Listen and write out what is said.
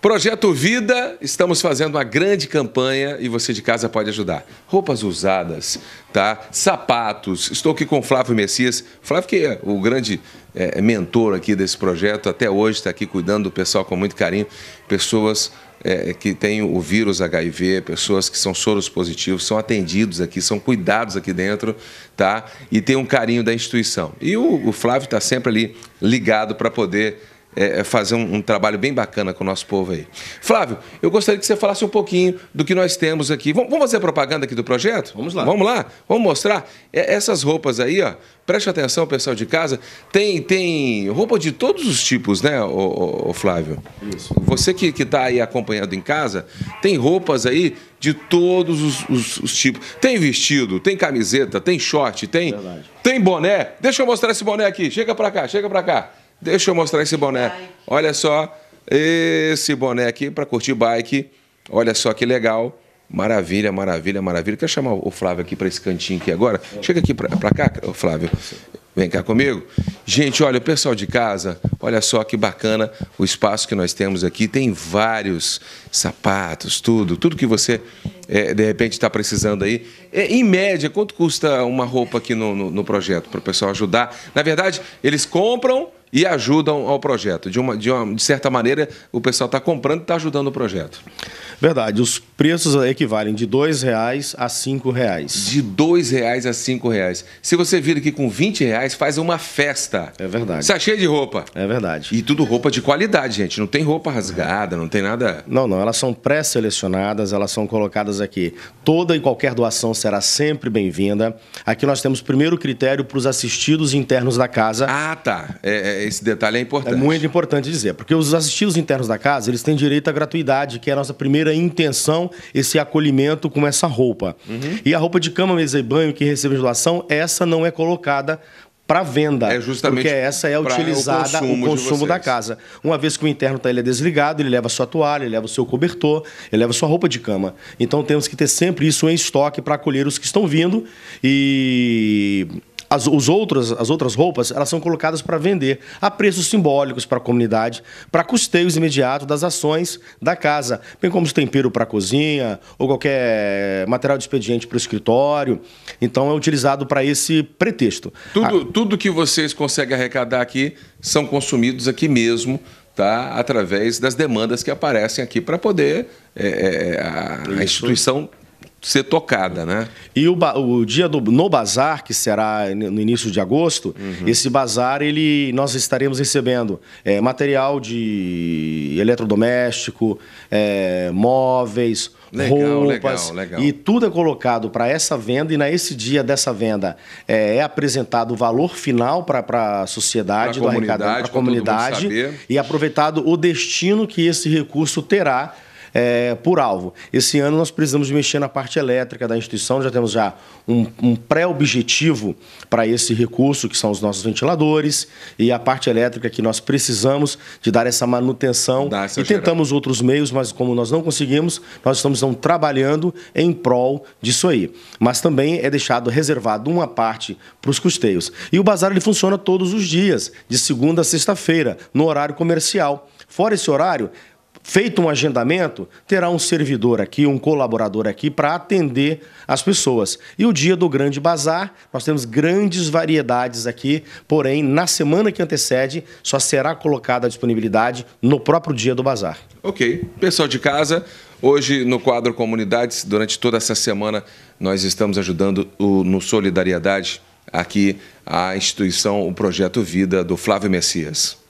Projeto Vida, estamos fazendo uma grande campanha e você de casa pode ajudar. Roupas usadas, tá? Sapatos. Estou aqui com o Flávio Messias. Flávio que é o grande é, é mentor aqui desse projeto até hoje, está aqui cuidando do pessoal com muito carinho. Pessoas é, que têm o vírus HIV, pessoas que são soros positivos, são atendidos aqui, são cuidados aqui dentro, tá? E tem um carinho da instituição. E o, o Flávio está sempre ali ligado para poder é, é, fazer um, um, trabalho bem bacana com o nosso povo aí. Flávio, eu gostaria que você falasse um pouquinho do que nós temos aqui. Vamos, vamos fazer propaganda aqui do projeto? Vamos lá. Vamos lá? Vamos mostrar? É, essas roupas aí, ó. Preste atenção, pessoal de casa. Tem, tem roupa de todos os tipos, né, ô, ô, Flávio? Isso. Você que está aí acompanhando em casa, tem roupas aí de todos os, os, os, tipos. Tem vestido, tem camiseta, tem short, tem, Verdade. tem boné. Deixa eu mostrar esse boné aqui. Chega para cá, chega para cá. Deixa eu mostrar esse boné. Olha só esse boné aqui para curtir bike. Olha só que legal. Maravilha, maravilha, maravilha. Quer chamar o Flávio aqui para esse cantinho aqui agora? Chega aqui para cá, Flávio. Vem cá comigo. Gente, olha, o pessoal de casa, olha só que bacana o espaço que nós temos aqui. Tem vários sapatos, tudo, tudo que você é, de repente está precisando aí. É, em média, quanto custa uma roupa aqui no, no, no projeto para o pessoal ajudar? Na verdade, eles compram e ajudam ao projeto. De, uma, de, uma, de certa maneira, o pessoal está comprando e está ajudando o projeto. Verdade. Os preços equivalem de R$ 2,00 a R$ reais. De R$ 2,00 a R$ reais. Se você vir aqui com R$ reais, faz uma festa. É verdade. está cheio de roupa. É verdade. E tudo roupa de qualidade, gente. Não tem roupa rasgada, não tem nada... Não, não. Elas são pré-selecionadas, elas são colocadas aqui. Toda e qualquer doação será sempre bem-vinda. Aqui nós temos primeiro critério para os assistidos internos da casa. Ah, tá. é, é esse detalhe é importante. É muito importante dizer, porque os assistidos internos da casa, eles têm direito à gratuidade, que é a nossa primeira intenção, esse acolhimento com essa roupa. Uhum. E a roupa de cama, mesa e banho que a doação, essa não é colocada para venda. É justamente porque essa é utilizada o consumo, o consumo da casa. Uma vez que o interno tá, ele é desligado, ele leva sua toalha, ele leva o seu cobertor, ele leva sua roupa de cama. Então temos que ter sempre isso em estoque para acolher os que estão vindo e as, os outros, as outras roupas elas são colocadas para vender a preços simbólicos para a comunidade, para custeios imediatos das ações da casa, bem como os temperos para a cozinha ou qualquer material de expediente para o escritório. Então é utilizado para esse pretexto. Tudo, a... tudo que vocês conseguem arrecadar aqui são consumidos aqui mesmo tá? através das demandas que aparecem aqui para poder é, é, é a, a, instituição ser tocada, né? E o, o dia do, no bazar, que será no início de agosto, uhum. esse bazar ele nós estaremos recebendo é, material de eletrodoméstico, é, móveis, legal, roupas legal, legal. e tudo é colocado para essa venda e na esse dia dessa venda é, é apresentado o valor final para a sociedade, para a comunidade, comunidade e aproveitado o destino que esse recurso terá é, por alvo. Esse ano nós precisamos mexer na parte elétrica da instituição, já temos já um, um pré-objetivo para esse recurso, que são os nossos ventiladores, e a parte elétrica que nós precisamos de dar essa manutenção. Dá e tentamos outros meios, mas como nós não conseguimos, nós estamos então, trabalhando em prol disso aí. Mas também é deixado reservado uma parte para os custeios. E o bazar ele funciona todos os dias, de segunda a sexta-feira, no horário comercial. Fora esse horário, feito um agendamento, terá um servidor aqui, um colaborador aqui para atender as pessoas. E o dia do grande bazar, nós temos grandes variedades aqui, porém, na semana que antecede, só será colocada a disponibilidade no próprio dia do bazar. Ok. Pessoal de casa, Hoje, no quadro Comunidades, durante toda essa semana, nós estamos ajudando o, no Solidariedade aqui a instituição, o Projeto Vida do Flávio Messias.